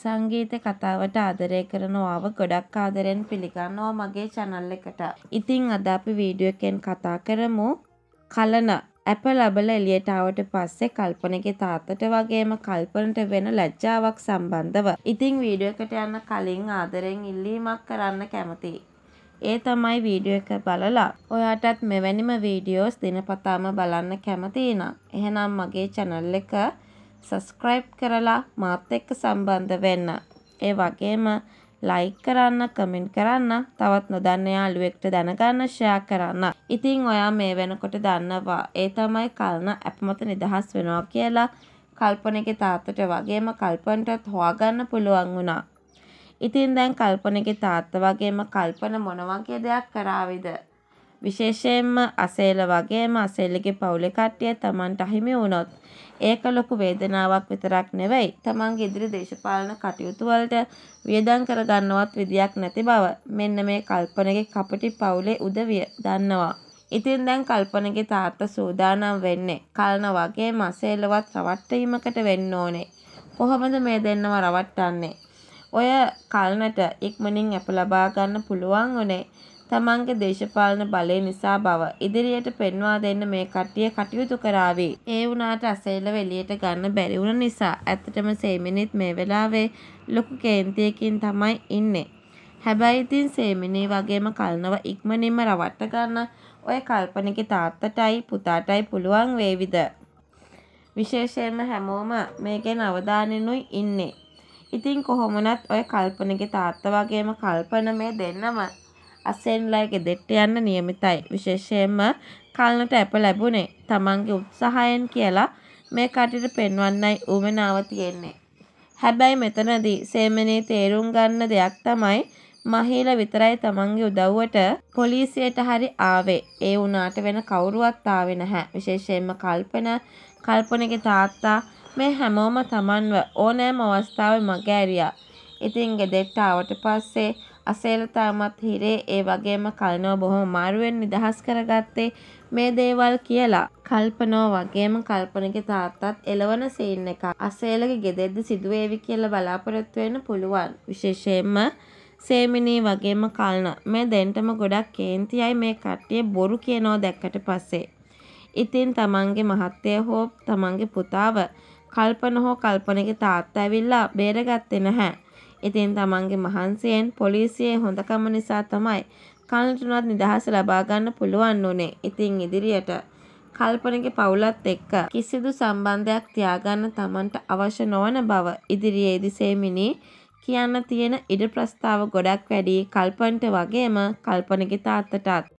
සංගීත කතාවට ආදරය කරනවාව ගොඩක් ආදරෙන් පිළිගන්නවා මගේ channel එකට. ඉතින් අද අපි වීඩියෝ එකෙන් කතා කරමු කලන ඇප ලැබල එළියට ආවට පස්සේ කල්පනගේ තාත්තට වගේම කල්පනට වෙන ලැජ්ජාවක් සම්බන්ධව. ඉතින් වීඩියෝ එකට යන්න කලින් ආදරෙන් ඉල්ලීමක් කරන්න කැමතියි. ඒ තමයි වීඩියෝ එක බලලා ඔයාටත් මෙවැනිම වීඩියෝස් දිනපතාම බලන්න කැමති නම් එහෙනම් මගේ channel එක සස්ක්‍රයිබ් කරලා මාත් එක්ක සම්බන්ධ වෙන්න. ඒ වගේම ලයික් කරන්න කමෙන්ට් කරන්න තවත් නොදන්න යාළුවෙක්ට දැනගන්න ෂෙයා කරන්න. ඉතින් ඔයා මේ වෙනකොට දන්නවා ඒ තමයි කල්න අප මත නිදහස් වෙනවා කියලා කල්පනගේ තාත්තට වගේම කල්පන්ටත් හොයාගන්න පුළුවන් වුණා. ඉතින් දැන් කල්පනගේ තාත්ත වගේම කල්පන මොන වගේ දෙයක් කරාවිද? විශේෂයෙන්ම අසේල වගේම අසේලගේ පවුලේ කට්ටිය Tamanට අහිමි වුණොත් ඒක ලොකු වේදනාවක් විතරක් නෙවෙයි Tamanගේ ඉදිරි දේශපාලන කටයුතු වලට වියදම් කරගන්නවත් විදියක් නැති බව මෙන්න මේ කල්පනගේ කපටි පවුලේ උදවිය දන්නවා. ඉතින් දැන් කල්පනගේ තාත්තා සූදානම් වෙන්නේ කල්න වගේ මසේලවත් රවට්ටීමකට වෙන්න ඕනේ. කොහොමද මේ දෙන්නව රවට්ටන්නේ? ඔය කල්නට ඉක්මනින් අප ලබා ගන්න පුළුවන් උනේ තමන්ගේ දේශපාලන බලය නිසා බව ඉදිරියට පෙන්වා දෙන්න මේ කට්ටිය කටයුතු කරාවේ. ඒ වුණාට අසෛලව එළියට ගන්න බැරි වුණ නිසා ඇත්තටම සේමිනිත් මේ වෙලාවේ ලොකු කේන්තියකින් තමයි ඉන්නේ. හැබැයි ඉතින් සේමිනී වගේම කල්නව ඉක්මනින්ම රවට්ට ගන්න ඔය කල්පනිකේ තාත්තටයි පුතාටයි පුළුවන් වේවිද? විශේෂයෙන්ම හැමෝම මේකෙන් අවධානෙනුයි ඉන්නේ. ඉතින් කොහොමනත් ඔය කල්පනගේ තාත්තා වගේම කල්පන මේ දෙන්නම අසෙන්ලා ගෙදෙට්ට යන්න නියමිතයි. විශේෂයෙන්ම කල්නට ඇප ලැබුණේ තමන්ගේ උත්සාහයෙන් කියලා මේ කටට පෙන්වන්නයි උමනාව තියෙන්නේ. හැබැයි මෙතනදී සේමනේ තේරුම් ගන්න දෙයක් තමයි මහීල විතරයි තමන්ගේ උදව්වට පොලිසියට හරි ආවේ. ඒ වුණාට වෙන කවුරුවත් ආවේ නැහැ. විශේෂයෙන්ම කල්පන කල්පනගේ තාත්තා මේ හැමෝම තමන්ව ඕනෑම අවස්ථාවේ මගහැරියා. ඉතින් ගෙදෙට්ට ආවට පස්සේ අසේලතාමත් හිරේ ඒ වගේම කල්නෝ බොහෝ මාරුවෙන් නිදහස් කරගත්තේ මේ දේවල් කියලා. කල්පනෝ වගේම කල්පනගේ තාත්තත් එළවන සීන් එක අසේලගේ ගෙදෙද්දි සිදුවේවි කියලා බලාපොරොත්තු වෙන්න පුළුවන්. විශේෂයෙන්ම සේමිනී වගේම කල්න මේ දෙන්නම ගොඩක් කේන්තියයි මේ කට්ටිය බොරු කියනෝ දැක්කට පස්සේ. ඉතින් තමන්ගේ මහත්තය හෝ තමන්ගේ පුතාව කල්පන හෝ කල්පනගේ තාත්තා ඇවිල්ලා බේරගත්තේ නැහැ. ඉතින් තමන්ගේ මහන්සියෙන් පොලිසියේ හොඳකම නිසා තමයි කල්ටුනත් නිදහස ලබා ගන්න පුළුවන් උනේ. ඉතින් ඉදිරියට කල්පනගේ පවුලත් එක්ක කිසිදු සම්බන්ධයක් තියාගන්න තමන්ට අවශ්‍ය නොවන බව ඉදිරියේ දිසේමිනී කියන්න තියෙන ඉඩ ප්‍රස්තාව ගොඩක් වැඩි කල්පන්ට වගේම කල්පනගේ තාත්තටත්.